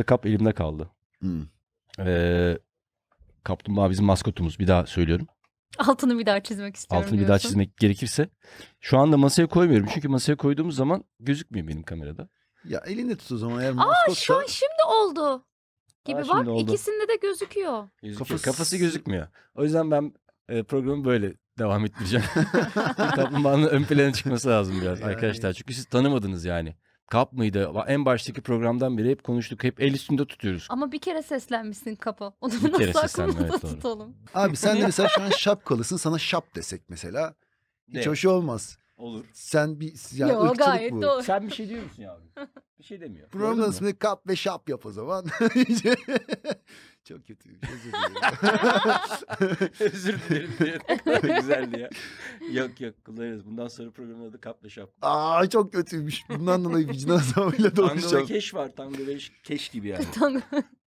de kap elimde kaldı. Hmm. Ee, bizim maskotumuz bir daha söylüyorum. Altını bir daha çizmek istiyorum. Altını diyorsun. bir daha çizmek gerekirse. Şu anda masaya koymuyorum çünkü masaya koyduğumuz zaman gözükmüyor benim kamerada. Ya elinde tut o zaman eğer maskotsa. Aa şu an şimdi oldu gibi Aa, bak oldu. ikisinde de gözüküyor. gözüküyor. Kafası... Kafası gözükmüyor. O yüzden ben e, programı böyle devam etmeyeceğim. Kaplumbağanın ön plana çıkması lazım biraz yani. arkadaşlar. Çünkü siz tanımadınız yani. Kap mıydı? En baştaki programdan beri hep konuştuk. Hep el üstünde tutuyoruz. Ama bir kere seslenmişsin kapa. Onu bir kere nasıl aklımızda evet, tutalım? Abi sen de mesela şu an şapkalısın. Sana şap desek mesela. Hiç evet. hoş olmaz. Olur. Sen bir yani Yo, gayet bu. Doğru. Sen bir şey diyor musun yavrum? Bir şey demiyor. Programın ismini kap ve şap yap o zaman. Çok kötü. Özür dilerim. Özür dilerim diye. Güzeldi ya. Yok yok kullanırız. Bundan sonra programın adı Kapla şap. Aa çok kötüymüş. Bundan dolayı vicdan azabıyla doluşacağım. Tango ve keş var. Tango ve keş gibi yani. tango.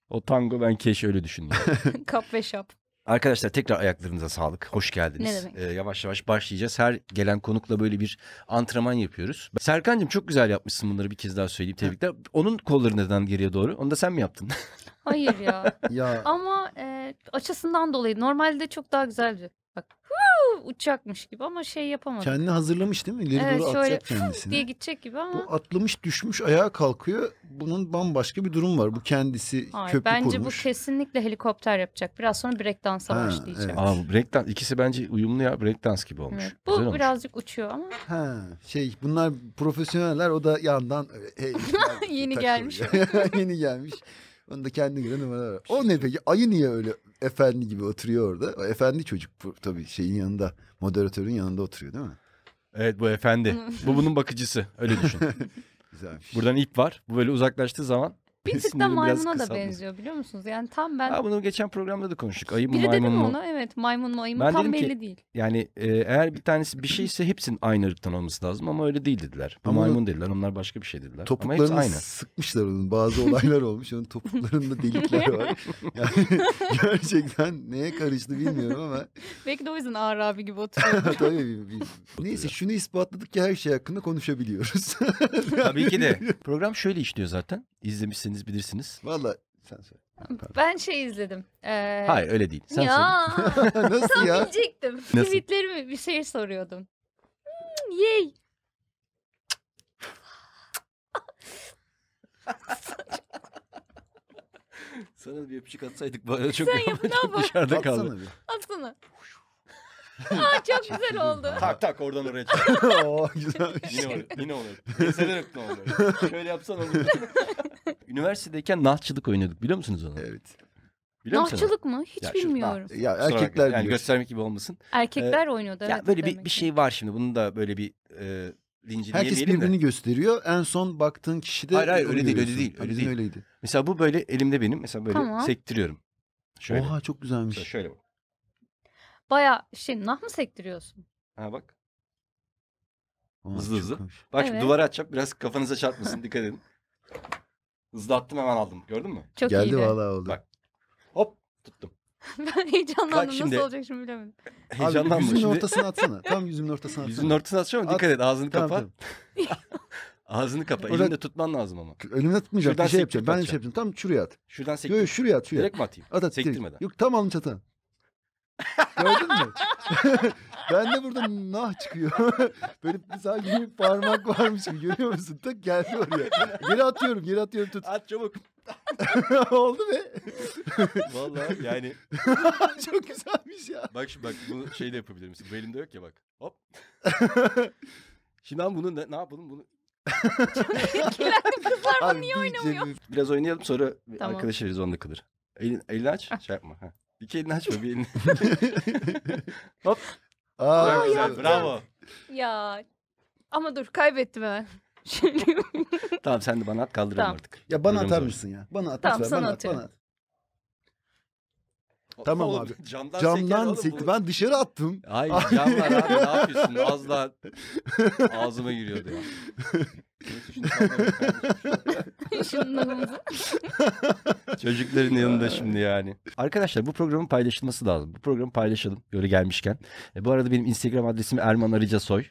O tango ben keş öyle düşünüyorum. Kap ve şap. Arkadaşlar tekrar ayaklarınıza sağlık. Hoş geldiniz. Ne demek? Ee, yavaş yavaş başlayacağız. Her gelen konukla böyle bir antrenman yapıyoruz. Serkan'cığım çok güzel yapmışsın bunları bir kez daha söyleyeyim. Tebrikler. Onun kolları neden geriye doğru? Onu da sen mi yaptın? Hayır ya. Ya Ama e, açısından dolayı normalde çok daha güzeldi. Bak huu, uçacakmış gibi ama şey yapamadı. kendini hazırlamış değil mi? İleri Evet doğru şöyle atacak kendisini. diye gidecek gibi ama Bu atlamış düşmüş ayağa kalkıyor. Bunun bambaşka bir durum var. Bu kendisi hayır, köprü bence bu kesinlikle helikopter yapacak. Biraz sonra breakdance'a Ha, başlayacak. evet. Aa bu breakdance ikisi bence uyumlu ya breakdance gibi olmuş. Evet, Güzel Bu olmuş. birazcık uçuyor ama Ha, şey bunlar profesyoneller o da yandan e, e, yeni gelmiş. Yeni gelmiş. Onun da kendi göre numaraları şey O ne peki? Ayı niye öyle efendi gibi oturuyor orada? O efendi çocuk bu, tabii şeyin yanında, moderatörün yanında oturuyor değil mi? Evet bu efendi. bu bunun bakıcısı. Öyle düşün. Güzelmiş. Buradan ip var. Bu böyle uzaklaştığı zaman bir tık da maymuna da benziyor biliyor musunuz? Yani tam ben... Ha, bunu geçen programda da konuştuk. Ayı mı Biri maymun mu? ona evet maymun maymun ben tam belli ki, değil. Yani e, eğer bir tanesi bir şey ise hepsinin aynı ırktan olması lazım ama öyle değil dediler. ama maymun dediler onlar başka bir şey dediler. Topuklarını ama aynı. sıkmışlar onun bazı olaylar olmuş. Onun topuklarında delikler var. Yani gerçekten neye karıştı bilmiyorum ama. Belki de o yüzden ağır abi gibi oturuyor. Tabii. bir. Neyse şunu ispatladık ki her şey hakkında konuşabiliyoruz. Tabii ki de. Program şöyle işliyor zaten. İzlemişsiniz izlediyseniz bilirsiniz. Valla sen söyle. Ben şey izledim. Ee... Hayır öyle değil. Sen ya. söyle. Nasıl ya? Diyecektim. Nasıl? Tweetlerimi bir şey soruyordum. Hmm, yay. Sana bir öpücük atsaydık bari çok Sen yap, ne yapar? dışarıda kaldı. Atsana bir. Atsana. Aa, çok güzel oldu. tak tak oradan oraya çek. Oo, güzel. yine oluyor. Yine oluyor. Mesela ne oluyor. Şöyle yapsan olur. Üniversitedeyken nahtçılık oynuyorduk biliyor musunuz onu? Evet. Biliyor musun? mı? Hiç Ya şu- bilmiyorum. Ya Kusura bakmayın, erkekler yani göstermek gibi olmasın. Erkekler ee, oynuyordu. evet, ya böyle bir, bir şey var şimdi. Bunu da böyle bir e, Herkes diyemeyelim de. birbirini gösteriyor. En son baktığın kişi de Hayır, hayır, öyle değil, öyle değil, öyle değil. öyleydi. Mesela bu böyle elimde benim. Mesela böyle Tamam. sektiriyorum. Şöyle. Oha çok güzelmiş. Mesela şöyle bak. Baya şey nah mı sektiriyorsun? Ha bak. Hızlı hızlı. Çıkmış. Bak şimdi Evet. duvara atacağım biraz kafanıza çarpmasın dikkat edin. Hızlı attım hemen aldım gördün mü? Çok Geldi iyiydi. vallahi oldu. Bak, Hop tuttum. ben heyecanlandım. Bak şimdi- Nasıl olacak şimdi bilemedim. Abi, Heyecanlanma yüzümün şimdi. ortasına atsana. Tam yüzümün ortasına atsana. Yüzünün ortasına atacağım ama At. dikkat et ağzını Tamam, kapa. Ağzını kapa. Orada- de tutman lazım ama. Elimle tutmayacağım. Şuradan bir şey sektirip yapacağım. Ben bir şey yapacağım. Tam şuraya at. Şuradan sektir. Yok şuraya at şuraya. Direkt mi atayım? At at direkt. Sektirmeden. Yok tam alın çatan. Gördün mü? ben de burada nah çıkıyor. Böyle sanki bir parmak varmış gibi görüyor musun? Tak geldi oraya. Geri atıyorum, geri atıyorum tut. At çabuk. Oldu be. Vallahi yani. Çok güzelmiş ya. Bak şimdi bak bunu şey de yapabilir misin? Bu elimde yok ya bak. Hop. şimdi ben bunu ne, ne yapalım? Bunu kızlar bunu niye oynamıyor? Biraz oynayalım sonra tamam. arkadaş Rizvan'da kalır. Elin, elini aç ah. şey yapma. Ha. İki elini açma bir elini. Hop. Aa, Çok güzel yaptım. bravo. Ya ama dur kaybettim hemen. Tamam sen de bana at kaldırıyorum Tamam. artık. Ya bana Programı atar mısın ya? Bana at Tamam, sana bana atıyorum. at. Tamam Oğlum, abi. Camdan, seker Camdan sekti. Ben dışarı attım. Hayır camdan abi ne yapıyorsun? Az daha ağzıma giriyordu ya. Çocukların yanında şimdi yani. Arkadaşlar bu programın paylaşılması lazım. Bu programı paylaşalım yöre gelmişken. E, bu arada benim Instagram adresim Erman Arıca Soy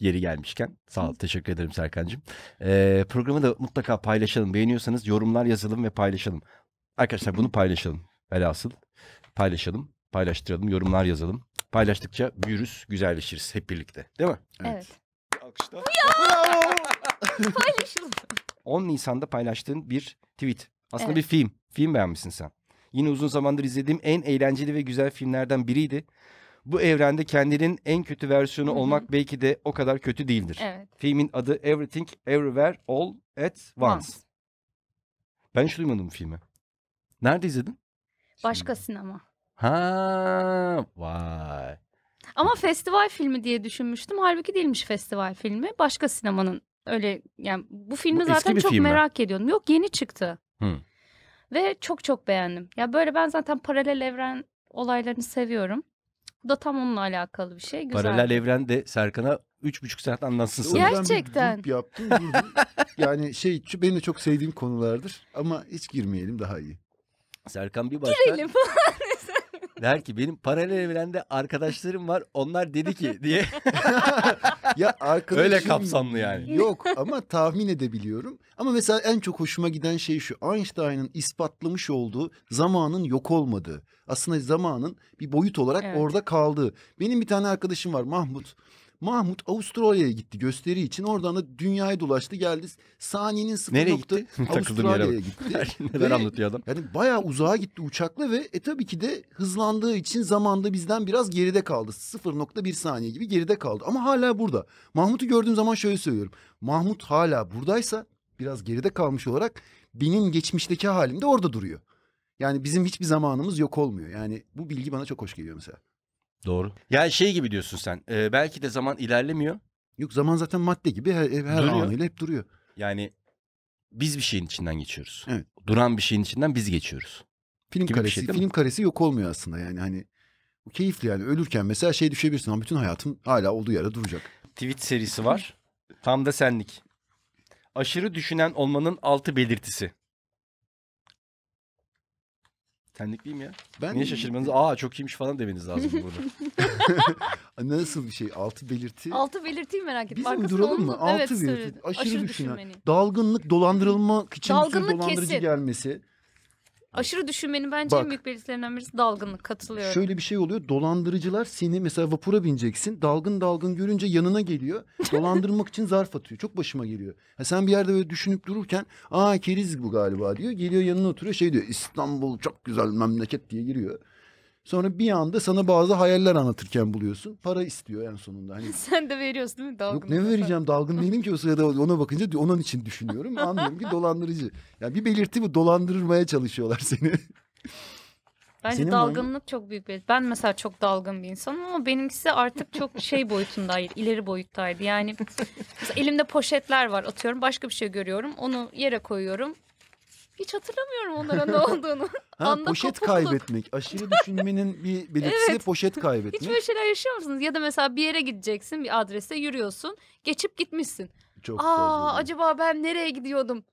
yeri gelmişken. Sağ ol. Teşekkür ederim Serkan'cığım. Ee, programı da mutlaka paylaşalım. Beğeniyorsanız yorumlar yazalım ve paylaşalım. Arkadaşlar bunu paylaşalım. Velhasıl paylaşalım, paylaştıralım, yorumlar yazalım. Paylaştıkça büyürüz, güzelleşiriz hep birlikte. Değil mi? Evet. evet. Alkışlar. Bravo. Paylaşıldı. 10 Nisan'da paylaştığın bir tweet. Aslında evet. bir film. Film beğenmişsin sen. Yine uzun zamandır izlediğim en eğlenceli ve güzel filmlerden biriydi. Bu evrende kendinin en kötü versiyonu Hı-hı. olmak belki de o kadar kötü değildir. Evet. Filmin adı Everything, Everywhere, All at Once. Once. Ben hiç duymadım bu filmi. Nerede izledin? Başka Şimdi. sinema. Ha, vay. Ama festival filmi diye düşünmüştüm. Halbuki değilmiş festival filmi. Başka sinemanın Öyle yani bu filmi bu zaten çok film merak mi? ediyordum. Yok yeni çıktı. Hı. Ve çok çok beğendim. Ya böyle ben zaten paralel evren olaylarını seviyorum. Bu da tam onunla alakalı bir şey. Güzel. Paralel evren de Serkan'a üç buçuk saat anlatsın sana. Gerçekten. Ben yaptım. yani şey benim de çok sevdiğim konulardır ama hiç girmeyelim daha iyi. Serkan bir başlar. Girelim Der ki benim paralel evrende arkadaşlarım var onlar dedi ki diye. ya arkadaşım... Öyle kapsamlı yani. Yok ama tahmin edebiliyorum. Ama mesela en çok hoşuma giden şey şu. Einstein'ın ispatlamış olduğu zamanın yok olmadığı. Aslında zamanın bir boyut olarak evet. orada kaldığı. Benim bir tane arkadaşım var Mahmut. Mahmut Avustralya'ya gitti gösteri için. Oradan da dünyaya dolaştı geldi. Saniyenin sıfır Nereye nokta Avustralya'ya gitti. Neler anlatıyor adam? Yani bayağı uzağa gitti uçakla ve e tabii ki de hızlandığı için zamanda bizden biraz geride kaldı. 0.1 saniye gibi geride kaldı. Ama hala burada. Mahmut'u gördüğüm zaman şöyle söylüyorum. Mahmut hala buradaysa biraz geride kalmış olarak benim geçmişteki halimde orada duruyor. Yani bizim hiçbir zamanımız yok olmuyor. Yani bu bilgi bana çok hoş geliyor mesela. Doğru. Yani şey gibi diyorsun sen. E, belki de zaman ilerlemiyor. Yok zaman zaten madde gibi her, e, her Duruyor. anıyla hep duruyor. Yani biz bir şeyin içinden geçiyoruz. Evet. Duran bir şeyin içinden biz geçiyoruz. Film gibi karesi, şey, film mi? karesi yok olmuyor aslında yani hani bu keyifli yani ölürken mesela şey düşebilirsin ama bütün hayatın hala olduğu yere duracak. Tweet serisi var. Tam da senlik. Aşırı düşünen olmanın altı belirtisi. Tenlikliyim ya. Ben Niye şaşırmanız? Aa çok iyiymiş falan demeniz lazım burada. Nasıl bir şey? Altı belirti. Altı belirteyim merak etme. Biz Arkasında uyduralım mı? Altı Evet, belirti. söyledi. Aşırı, düşünen. Dalgınlık, dolandırılma, için şey Dalgınlık dolandırıcı kesin. gelmesi. Aşırı düşünmenin bence Bak, en büyük belirtilerinden birisi dalgınlık katılıyorum. Şöyle bir şey oluyor dolandırıcılar seni mesela vapura bineceksin dalgın dalgın görünce yanına geliyor dolandırmak için zarf atıyor çok başıma geliyor. Ha, sen bir yerde böyle düşünüp dururken aa keriz bu galiba diyor geliyor yanına oturuyor şey diyor İstanbul çok güzel memleket diye giriyor. Sonra bir anda sana bazı hayaller anlatırken buluyorsun. Para istiyor en sonunda. Hani... Sen de veriyorsun değil mi dalgın? Yok ne vereceğim dalgın değilim ki o sırada ona bakınca onun için düşünüyorum. Anlıyorum ki dolandırıcı. yani bir belirti bu dolandırmaya çalışıyorlar seni. Bence Senin dalgınlık var çok büyük bir. Ben mesela çok dalgın bir insanım ama benimkisi artık çok şey boyutundaydı, ileri boyuttaydı. Yani elimde poşetler var atıyorum başka bir şey görüyorum onu yere koyuyorum hiç hatırlamıyorum onlara ne olduğunu. ha, Anda poşet kopukluk. kaybetmek. Aşırı düşünmenin bir belirtisi evet. poşet kaybetmek. Hiç böyle şeyler yaşıyor musunuz? Ya da mesela bir yere gideceksin bir adrese yürüyorsun. Geçip gitmişsin. Çok Aa, fazla. acaba ben nereye gidiyordum?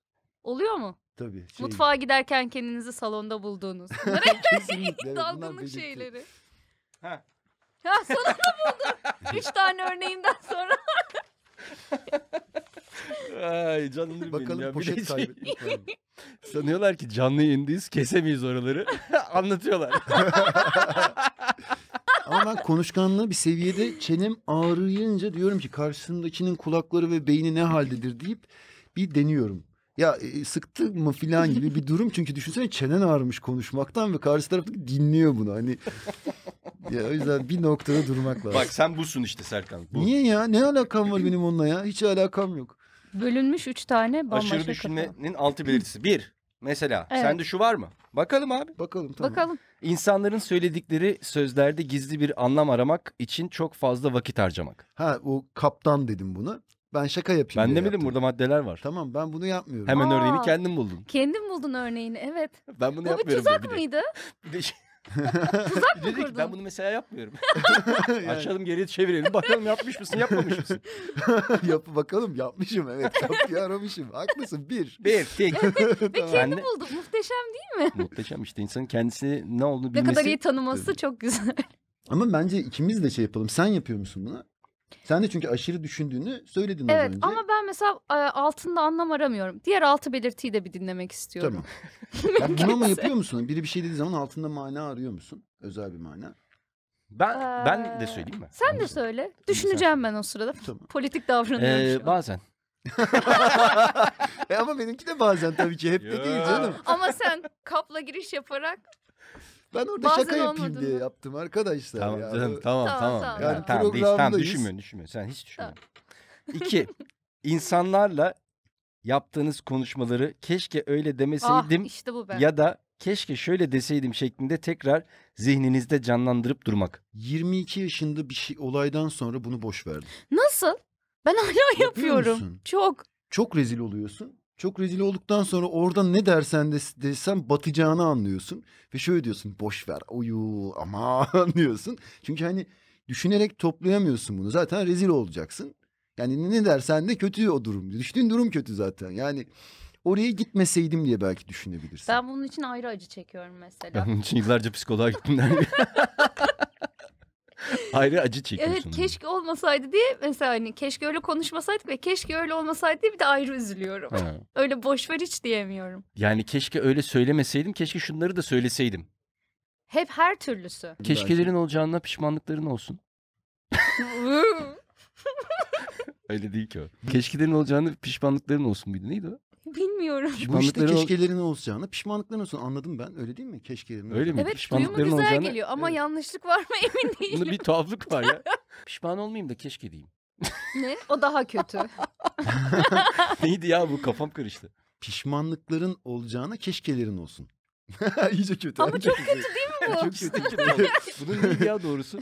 Oluyor mu? Tabii. Şey... Mutfağa giderken kendinizi salonda bulduğunuz. Bunlar Kesinlikle. Dalgınlık şeyleri. Ha. Ya sonunda buldum. Üç tane örneğimden sonra. Ay canım Bakalım benim poşet kaybetmiş. Sanıyorlar ki canlı yayındayız kesemeyiz oraları. Anlatıyorlar. Ama ben konuşkanlığı bir seviyede çenem ağrıyınca diyorum ki karşısındakinin kulakları ve beyni ne haldedir deyip bir deniyorum. Ya e, sıktı mı filan gibi bir durum çünkü düşünsene çenen ağrımış konuşmaktan ve karşı taraf dinliyor bunu hani. Ya o yüzden bir noktada durmak lazım. Bak sen busun işte Serkan. Bu. Niye ya? Ne alakam var benim onunla ya? Hiç alakam yok. Bölünmüş üç tane bambaşka Aşırı düşünmenin altı belirtisi. Bir, mesela Evet. sende şu var mı? Bakalım abi. Bakalım tamam. Bakalım. İnsanların söyledikleri sözlerde gizli bir anlam aramak için çok fazla vakit harcamak. Ha o kaptan dedim bunu. Ben şaka yapayım. ben diye demedim yaptım. burada maddeler var. Tamam ben bunu yapmıyorum. Hemen Aa. örneğini kendim buldum. Kendim buldun örneğini evet. Ben bunu Bu bir yapmıyorum. tuzak diye de. Bir de şey- Tuzak mı Dedi ki, kurdun? ben bunu mesela yapmıyorum. Açalım geri çevirelim. Bakalım yapmış mısın yapmamış mısın? Yap bakalım yapmışım evet. Kapıyı aramışım. Haklısın bir. Bir tek. Ve Ben de- kendi Muhteşem değil mi? Muhteşem işte insanın kendisi ne olduğunu Ne kadar iyi tanıması çok güzel. Ama bence ikimiz de şey yapalım. Sen yapıyor musun bunu? Sen de çünkü aşırı düşündüğünü söyledin az evet ama ben mesela e, altında anlam aramıyorum. Diğer altı belirtiyi de bir dinlemek istiyorum. Tamam. ya bunu ama yapıyor musun? Biri bir şey dediği zaman altında mana arıyor musun? Özel bir mana. Ben ee, ben de söyleyeyim mi? Sen de söyle. Düşüneceğim ben o sırada. Tamam. Politik davranıyorum ee, Bazen. e ama benimki de bazen tabii ki hep de değil canım. Ama sen kapla giriş yaparak ben orada Bazen şaka yapayım diye mı? yaptım arkadaşlar. Tamam ya. canım tamam tamam. tamam. Yani tamam, programda tamam, tamam düşünmüyorsun düşünmüyorsun. Sen hiç düşünme. Tamam. İki insanlarla yaptığınız konuşmaları keşke öyle ah, demeseydim Ah işte bu be. ya da keşke şöyle deseydim şeklinde tekrar zihninizde canlandırıp durmak. 22 yaşında bir şey olaydan sonra bunu boş verdim. Nasıl? Ben hala yapıyorum. musun? Çok. Çok rezil oluyorsun. Çok rezil olduktan sonra orada ne dersen de, desem batacağını anlıyorsun. Ve şöyle diyorsun boş ver uyu ama anlıyorsun. Çünkü hani düşünerek toplayamıyorsun bunu. Zaten rezil olacaksın. Yani ne dersen de kötü o durum. Düştüğün durum kötü zaten. Yani oraya gitmeseydim diye belki düşünebilirsin. Ben bunun için ayrı acı çekiyorum mesela. Ben bunun için yıllarca psikoloğa gittim. ayrı acı çekiyorsun. Evet keşke olmasaydı diye mesela hani keşke öyle konuşmasaydık ve keşke öyle olmasaydı diye bir de ayrı üzülüyorum. Ha. öyle boş ver hiç diyemiyorum. Yani keşke öyle söylemeseydim keşke şunları da söyleseydim. Hep her türlüsü. Keşkelerin olacağına pişmanlıkların olsun. Öyle değil ki o. Keşkelerin olacağını pişmanlıkların olsun muydu? Neydi o? Bilmiyorum. Bu işte Pişmanlıkları ol- keşkelerin olacağını, pişmanlıkların olsun anladım ben. Öyle değil mi? Keşkelerin Öyle mi? Evet duyumu güzel olacağını- geliyor ama Evet. yanlışlık var mı emin değilim. Bunda bir tuhaflık var ya. Pişman olmayayım da keşke diyeyim. Ne? O daha kötü. Neydi ya bu kafam karıştı. Pişmanlıkların olacağına keşkelerin olsun. İyice kötü. Ama çok kötü değil mi bu? Çok kötü. Bunun neydi ya doğrusu?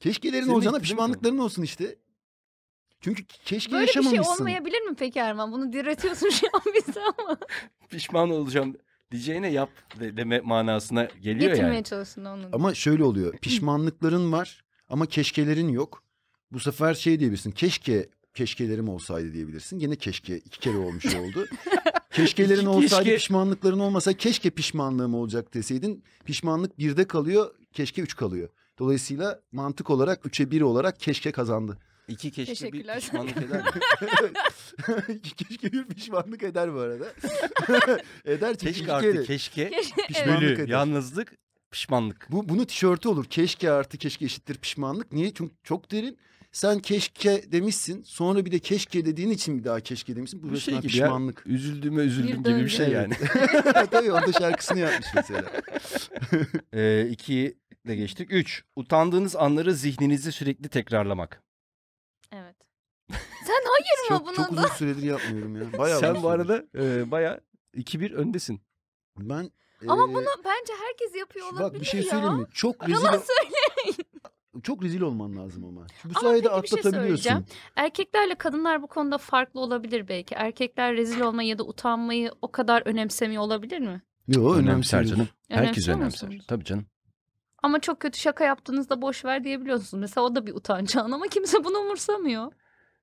Keşkelerin Senin olacağına pişmanlıkların olsun işte. Çünkü keşke Böyle yaşamamışsın. Böyle bir şey olmayabilir mi peki Erman? Bunu diretiyorsun şu an bize ama. Pişman olacağım diyeceğine yap de, deme manasına geliyor Getirmeye yani. Getirmeye çalışsın onu. Ama şöyle oluyor. Pişmanlıkların var ama keşkelerin yok. Bu sefer şey diyebilirsin. Keşke keşkelerim olsaydı diyebilirsin. Yine keşke iki kere olmuş şey oldu. Keşkelerin olsaydı keşke... pişmanlıkların olmasa keşke pişmanlığım olacak deseydin. Pişmanlık birde kalıyor keşke üç kalıyor. Dolayısıyla mantık olarak üçe bir olarak keşke kazandı. İki keşke bir pişmanlık eder. İki keşke bir pişmanlık eder bu arada. eder keşke artık keşke, keşke pişmanlık evet. eder. Yalnızlık pişmanlık. Bu bunu tişörtü olur. Keşke artı keşke eşittir pişmanlık. Niye? Çünkü çok derin. Sen keşke demişsin. Sonra bir de keşke dediğin için bir daha keşke demişsin. Bu, bu şey gibi pişmanlık. Ya, üzüldüğüme üzüldüm bir gibi bir şey yani. Tabii orada şarkısını yapmış mesela. ee, iki de geçtik. Üç. Utandığınız anları zihninizi sürekli tekrarlamak. Sen hayır mı çok, çok uzun süredir yapmıyorum ya. Bayağı Sen bu arada e, baya 2-1 öndesin. Ben Ama bunu bence herkes yapıyor olabilir bak bir şey ya. söyleyeyim mi? Çok rezil çok rezil olman lazım ama. Çünkü Bu Ama sayede peki bir şey atlatabiliyorsun. Erkeklerle kadınlar bu konuda farklı olabilir belki. Erkekler rezil olmayı ya da utanmayı o kadar önemsemiyor olabilir mi? Yok Önemser canım. Herkes önemser. Tabii canım. Ama çok kötü şaka yaptığınızda boş ver diyebiliyorsunuz. Mesela o da bir utanç anı ama kimse bunu umursamıyor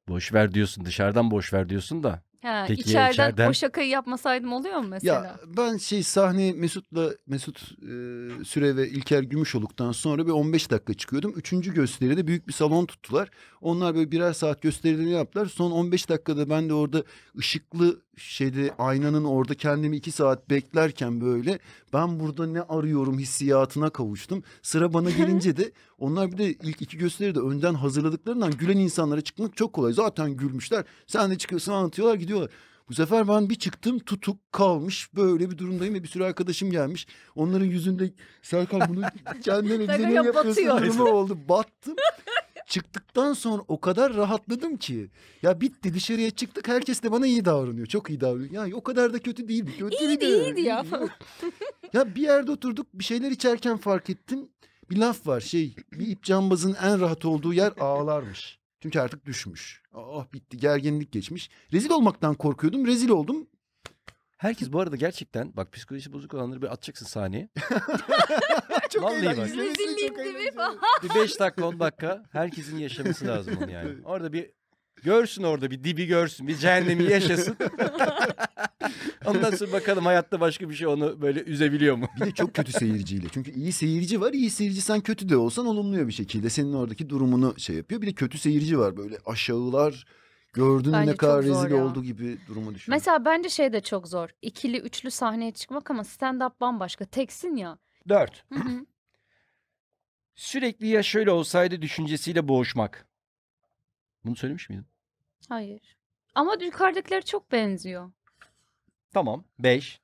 boş ver diyorsun dışarıdan boş ver diyorsun da. Ha, Peki içeriden, içeriden o şakayı yapmasaydım oluyor mu mesela? Ya ben şey sahne Mesut'la Mesut e, Süre ve İlker Gümüşoluk'tan sonra bir 15 dakika çıkıyordum. Üçüncü gösteride büyük bir salon tuttular. Onlar böyle birer saat gösterilerini yaptılar. Son 15 dakikada ben de orada ışıklı şeyde aynanın orada kendimi iki saat beklerken böyle ben burada ne arıyorum hissiyatına kavuştum. Sıra bana gelince de onlar bir de ilk iki gösteri de önden hazırladıklarından gülen insanlara çıkmak çok kolay. Zaten gülmüşler. Sen de çıkıyorsun anlatıyorlar gidiyorlar. Bu sefer ben bir çıktım tutuk kalmış böyle bir durumdayım ve bir sürü arkadaşım gelmiş. Onların yüzünde Serkan bunu kendine bize ne yapıyorsun durumu oldu. Battım. Çıktıktan sonra o kadar rahatladım ki. Ya bitti dışarıya çıktık herkes de bana iyi davranıyor. Çok iyi davranıyor. Yani o kadar da kötü değil. Kötü iyi değildi ya. ya bir yerde oturduk bir şeyler içerken fark ettim. Bir laf var şey bir ip cambazın en rahat olduğu yer ağlarmış. Çünkü artık düşmüş. Ah bitti gerginlik geçmiş. Rezil olmaktan korkuyordum rezil oldum. Herkes bu arada gerçekten bak psikolojisi bozuk olanları bir atacaksın sahneye. çok Vallahi bak. Rezilliğim falan. Bir 5 dakika 10 dakika herkesin yaşaması lazım onu yani. Orada bir görsün orada bir dibi görsün bir cehennemi yaşasın. Ondan sonra bakalım hayatta başka bir şey onu böyle üzebiliyor mu? bir de çok kötü seyirciyle. Çünkü iyi seyirci var. İyi seyirci sen kötü de olsan olumluyor bir şekilde. Senin oradaki durumunu şey yapıyor. Bir de kötü seyirci var böyle aşağılar. Gördün bence ne kadar rezil oldu gibi durumu düşün. Mesela bence şey de çok zor. İkili, üçlü sahneye çıkmak ama stand-up bambaşka. Teksin ya. Dört. Sürekli ya şöyle olsaydı düşüncesiyle boğuşmak. Bunu söylemiş miydin? Hayır. Ama yukarıdakiler çok benziyor. Tamam. 5.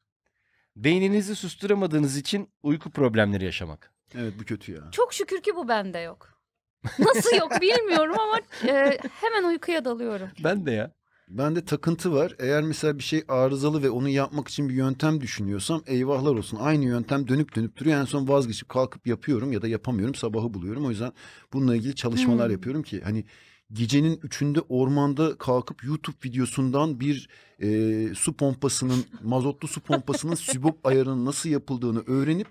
Beyninizi susturamadığınız için uyku problemleri yaşamak. Evet bu kötü ya. Çok şükür ki bu bende yok. Nasıl yok bilmiyorum ama e, hemen uykuya dalıyorum. Ben de ya. Bende takıntı var. Eğer mesela bir şey arızalı ve onu yapmak için bir yöntem düşünüyorsam eyvahlar olsun. Aynı yöntem dönüp dönüp duruyor. En son vazgeçip kalkıp yapıyorum ya da yapamıyorum. Sabahı buluyorum. O yüzden bununla ilgili çalışmalar hmm. yapıyorum ki hani gecenin üçünde ormanda kalkıp YouTube videosundan bir e, su pompasının mazotlu su pompasının sübop ayarının nasıl yapıldığını öğrenip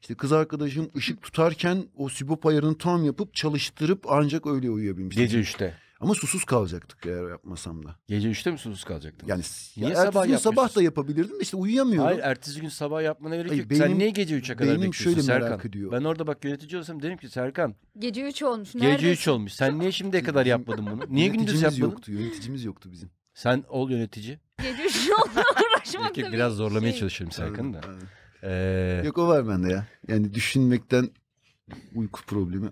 işte kız arkadaşım ışık tutarken o sübop ayarını tam yapıp çalıştırıp ancak öyle uyuyabilmiştim. Gece 3'te. Ama susuz kalacaktık eğer yapmasam da. Gece üçte mi susuz kalacaktın? Yani Niye ya sabah gün sabah da yapabilirdim de işte uyuyamıyorum. Hayır ertesi gün sabah yapmana gerek yok. Sen niye gece üçe kadar bekliyorsun şöyle Serkan? merak Ben orada bak yönetici olsam derim ki Serkan Gece üç olmuş. gece üç olmuş. Sen niye şimdiye kadar yapmadın bunu? Niye gündüz Yöneticimiz yapmadın? yoktu. Yöneticimiz yoktu bizim. Sen ol yönetici. Gece üç olmuş. Uğraşmak da bir biraz zorlamaya şey. çalışırım Serkan da. Ee, Yok o var bende ya. Yani düşünmekten uyku problemi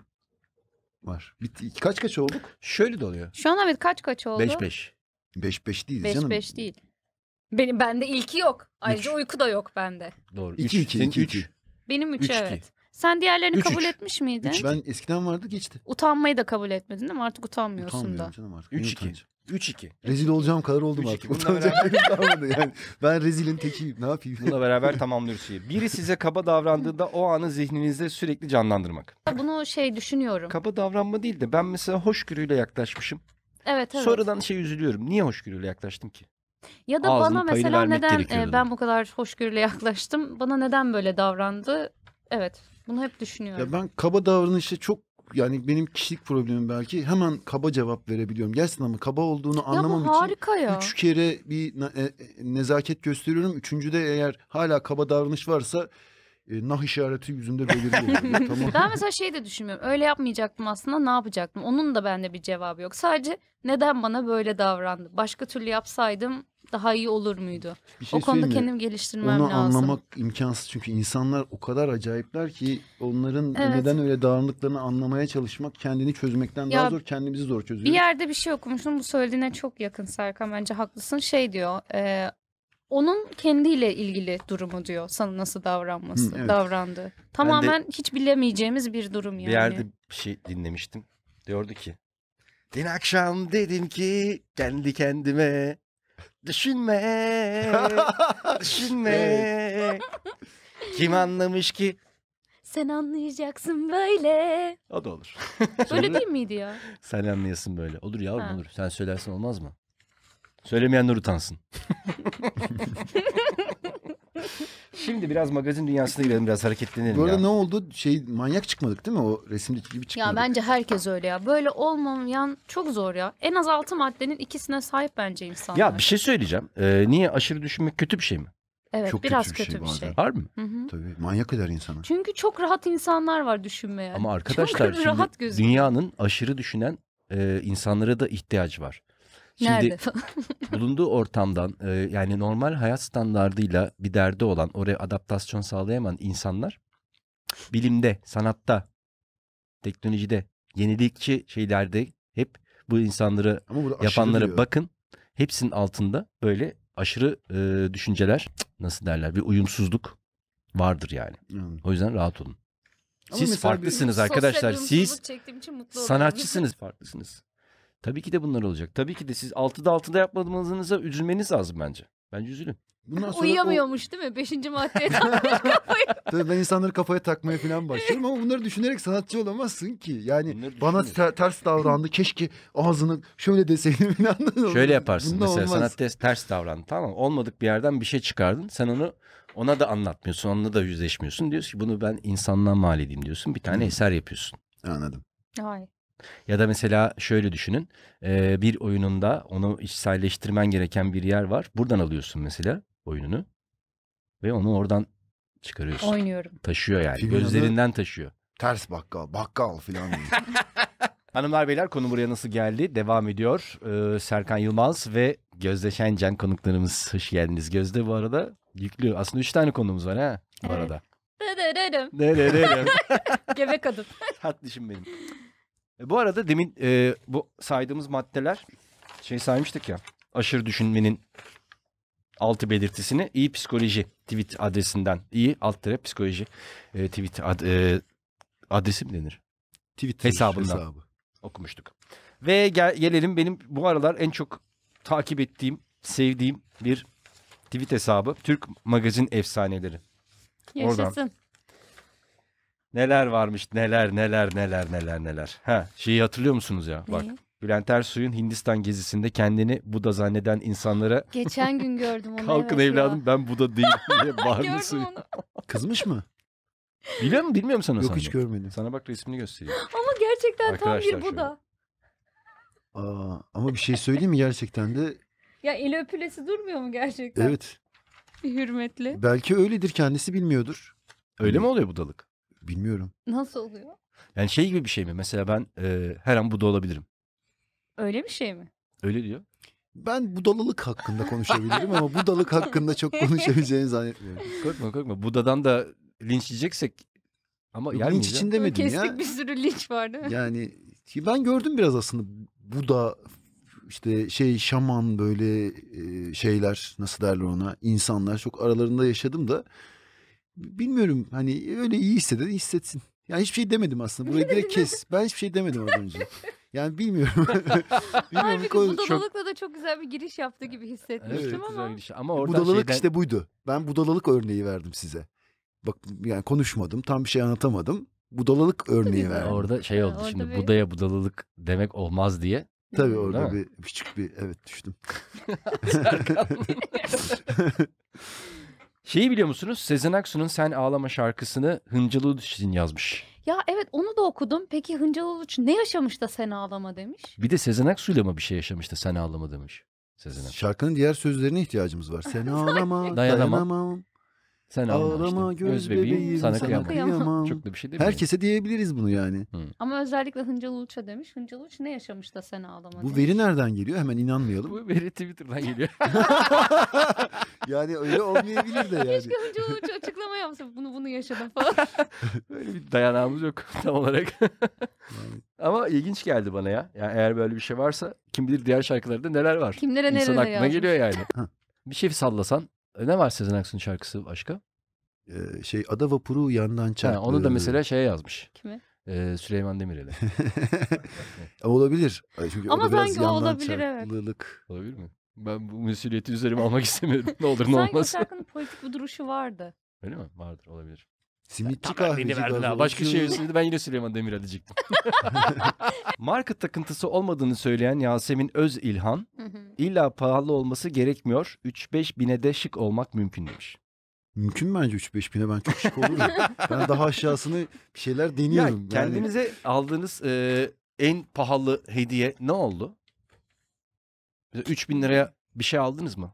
var. Bitti. Kaç kaç olduk? Şöyle de oluyor. Şu an evet kaç kaç oldu? 5-5. 5-5 değil canım. 5-5 değil. Benim bende ilki yok. Ayrıca Üç. uyku da yok bende. Doğru. 2-2. 2-3. Benim 3 Üç evet. değil. Sen diğerlerini Üç, kabul üç. etmiş miydin? Ben eskiden vardı geçti. Utanmayı da kabul etmedin değil mi? Artık utanmıyorsun Utanmıyorum da. canım artık. Üç, iki. Üç iki. Rezil olacağım kadar oldum Üç, artık. iki. Bununla şey yani. Ben rezilin tekiyim ne yapayım. Bununla beraber tamamlıyoruz şeyi. Biri size kaba davrandığında o anı zihninizde sürekli canlandırmak. Bunu şey düşünüyorum. Kaba davranma değil de ben mesela hoşgörüyle yaklaşmışım. Evet evet. Sonradan şey üzülüyorum. Niye hoşgörüyle yaklaştım ki? Ya da Ağzının bana mesela neden e, ben bu kadar hoşgörüyle yaklaştım? Bana neden böyle davrandı? Evet. Bunu hep düşünüyorum. Ya ben kaba davranışı çok yani benim kişilik problemim belki hemen kaba cevap verebiliyorum. Gelsin ama kaba olduğunu ya anlamam harika için ya. üç kere bir e, e, nezaket gösteriyorum. Üçüncüde eğer hala kaba davranış varsa e, nah işareti yüzünde belirliyor. tamam. Ben mesela şey de düşünmüyorum. Öyle yapmayacaktım aslında ne yapacaktım? Onun da bende bir cevabı yok. Sadece neden bana böyle davrandı? Başka türlü yapsaydım daha iyi olur muydu? şey o konuda mi? kendim geliştirmem Onu lazım. Onu anlamak imkansız çünkü insanlar o kadar acayipler ki onların evet. neden öyle davranışlarını anlamaya çalışmak kendini çözmekten ya, daha zor kendimizi zor çözüyoruz. Bir yerde bir şey okumuştum bu söylediğine çok yakın Serkan bence haklısın şey diyor e, onun kendiyle ilgili durumu diyor sana nasıl davranması Hı, evet. davrandı. Tamamen de, hiç bilemeyeceğimiz bir durum yani. Bir yerde bir şey dinlemiştim diyordu ki din akşam dedim ki kendi kendime Düşünme. düşünme. Kim anlamış ki? Sen anlayacaksın böyle. O da olur. Böyle değil miydi ya? Sen anlayasın böyle. Olur yavrum Ha. olur. Sen söylersen olmaz mı? Söylemeyenler utansın. Şimdi biraz magazin dünyasına girelim biraz hareketlenelim Böyle ne oldu? Şey manyak çıkmadık değil mi? O resimdeki gibi çıkmadık. Ya bence herkes öyle ya. Böyle olmayan çok zor ya. En az altı maddenin ikisine sahip bence insanlar. Ya bir şey söyleyeceğim. Ee, niye aşırı düşünmek kötü bir şey mi? Evet Çok biraz kötü bir şey. bazen. Şey. Harbi mi? Hı hı. Tabii manyak eder insanı. Çünkü çok rahat insanlar var düşünmeye. Ama arkadaşlar Çok şimdi gözüküyor. dünyanın aşırı düşünen e, insanlara da ihtiyacı var. Şimdi bulunduğu ortamdan e, yani normal hayat standartıyla bir derdi olan oraya adaptasyon sağlayamayan insanlar bilimde, sanatta, teknolojide, yenilikçi şeylerde hep bu insanları yapanlara bakın. Hepsinin altında böyle aşırı e, düşünceler nasıl derler bir uyumsuzluk vardır yani. yani. O yüzden rahat olun. Siz farklısınız bir... arkadaşlar. Sosyal Siz sanatçısınız farklısınız. Tabii ki de bunlar olacak. Tabii ki de siz 6'da 6'da yapmadığınızda üzülmeniz lazım bence. Bence üzülün. Bundan sonra Uyuyamıyormuş o... değil mi? Beşinci maddeye takmış kafayı. ben insanları kafaya takmaya falan başlıyorum ama bunları düşünerek sanatçı olamazsın ki. Yani bana ter, ters davrandı. Keşke ağzını şöyle deseydim falan. Şöyle yaparsın Bundan mesela olmaz. ters, ters davrandı tamam Olmadık bir yerden bir şey çıkardın. Sen onu ona da anlatmıyorsun. Onunla da yüzleşmiyorsun. Diyorsun ki bunu ben insanlığa mal edeyim diyorsun. Bir tane Hı. eser yapıyorsun. Anladım. Ay. Ya da mesela şöyle düşünün. E, bir oyununda onu içselleştirmen gereken bir yer var. Buradan alıyorsun mesela oyununu. Ve onu oradan çıkarıyorsun. Oynuyorum. Taşıyor yani. Filmin Gözlerinden adı- taşıyor. Ters bakkal, bakkal filan. Hanımlar beyler konu buraya nasıl geldi devam ediyor. Ee, Serkan Yılmaz ve Gözde Şencen konuklarımız. Hoş geldiniz Gözde bu arada. Yüklü. Aslında üç tane konumuz var ha bu Evet. arada. Dırırırım. Ne ne ne ne. Gebe kadın. Tatlışım benim. E, bu arada demin e, bu saydığımız maddeler şey saymıştık ya aşırı düşünmenin altı belirtisini iyi psikoloji tweet adresinden iyi alt tere psikoloji e, tweet ad, e, adresi mi denir? Twitter hesabından hesabı. okumuştuk. Ve gel, gelelim benim bu aralar en çok takip ettiğim, sevdiğim bir tweet hesabı Türk Magazin Efsaneleri. Yaşasın. Oradan Neler varmış neler neler neler neler neler. Ha şeyi hatırlıyor musunuz ya? Neyi? Bak Bülent Ersoy'un Hindistan gezisinde kendini Buda zanneden insanlara Geçen gün gördüm onu. kalkın evet evladım ya. ben Buda değilim diye bağırmış. Kızmış mı? Biliyor musun bilmiyor musun sana? Yok hiç görmedim. Sana bak resmini göstereyim. Ama gerçekten Arkadaşlar tam bir Buda. Aa, ama bir şey söyleyeyim mi gerçekten de Ya el öpülesi durmuyor mu gerçekten? evet Hürmetli. belki öyledir kendisi bilmiyordur. Öyle hani mi oluyor budalık? Bilmiyorum. Nasıl oluyor? Yani şey gibi bir şey mi? Mesela ben e, her an Buda olabilirim. Öyle bir şey mi? Öyle diyor. Ben budalılık hakkında konuşabilirim ama budalık hakkında çok konuşabileceğini zannetmiyorum. Korkma korkma. Buda'dan da linç yiyeceksek ama yer Linç için demedim Kestik ya. Kestik bir sürü linç var değil mi? Yani ben gördüm biraz aslında Buda işte şey şaman böyle şeyler nasıl derler ona insanlar çok aralarında yaşadım da bilmiyorum hani öyle iyi hisseder hissetsin. yani hiçbir şey demedim aslında. Burayı direkt kes. Ben hiçbir şey demedim az önce. Yani bilmiyorum. bilmiyorum Halbuki konu... budalalıkla da çok güzel bir giriş yaptı gibi hissetmiştim evet, ama. Güzel giriş. ama e, budalalık şeyden... işte buydu. Ben budalalık örneği verdim size. Bak yani konuşmadım, tam bir şey anlatamadım. Budalalık örneği verdim. Orada şey oldu ha, orada şimdi bir... budaya budalalık demek olmaz diye. Tabii orada bir küçük bir evet düştüm. Şeyi biliyor musunuz? Sezen Aksu'nun Sen Ağlama şarkısını Hıncal Uluç için yazmış. Ya evet onu da okudum. Peki Hıncal Uluç ne yaşamış da Sen Ağlama demiş? Bir de Sezen Aksu'yla mı bir şey yaşamış da Sen Ağlama demiş? Sezen Aksu. Şarkının diğer sözlerine ihtiyacımız var. Sen ağlama, dayanamam. Sen ağlama, işte. göz bebeğim, bebeğim sana, sana kıyamam. kıyamam. Çok da bir şey değil Herkese diyebiliriz bunu yani. Hı. Ama özellikle Hıncal Uluç'a demiş. Hıncal Uluç ne yaşamış da sen ağlama Bu demiş. veri nereden geliyor? Hemen inanmayalım. Bu veri Twitter'dan geliyor. yani öyle olmayabilir de yani. Keşke önce onu açıklama yapsa bunu bunu yaşadım falan. böyle bir dayanağımız yok tam olarak. Ama ilginç geldi bana ya. Yani eğer böyle bir şey varsa kim bilir diğer şarkılarda neler var. Kimlere İnsan nerelere aklına yazmış. geliyor yani. bir şey sallasan e, ne var Sezen Aksu'nun şarkısı başka? Ee, şey Ada Vapuru yandan çarptı. Yani onu da ee, mesela şeye yazmış. Kime? Ee, Süleyman Demirel'e. olabilir. Çünkü Ama sanki o olabilir evet. Olabilir mi? Ben bu mesuliyeti üzerime almak istemiyorum. Ne olur ne olmaz. Sanki o şarkının politik bir duruşu vardı. Öyle mi? Vardır olabilir. Simitçi kahveci verdiler. Başka şey üstünde ben yine Süleyman Demirel diyecektim. Marka takıntısı olmadığını söyleyen Yasemin Öz İlhan, illa pahalı olması gerekmiyor. 3-5 bine de şık olmak mümkün demiş. Mümkün bence 3-5 bine ben çok şık olurum. ben daha aşağısını bir şeyler deniyorum. Ya, kendinize aldığınız e, en pahalı hediye ne oldu? Mesela 3000 liraya bir şey aldınız mı?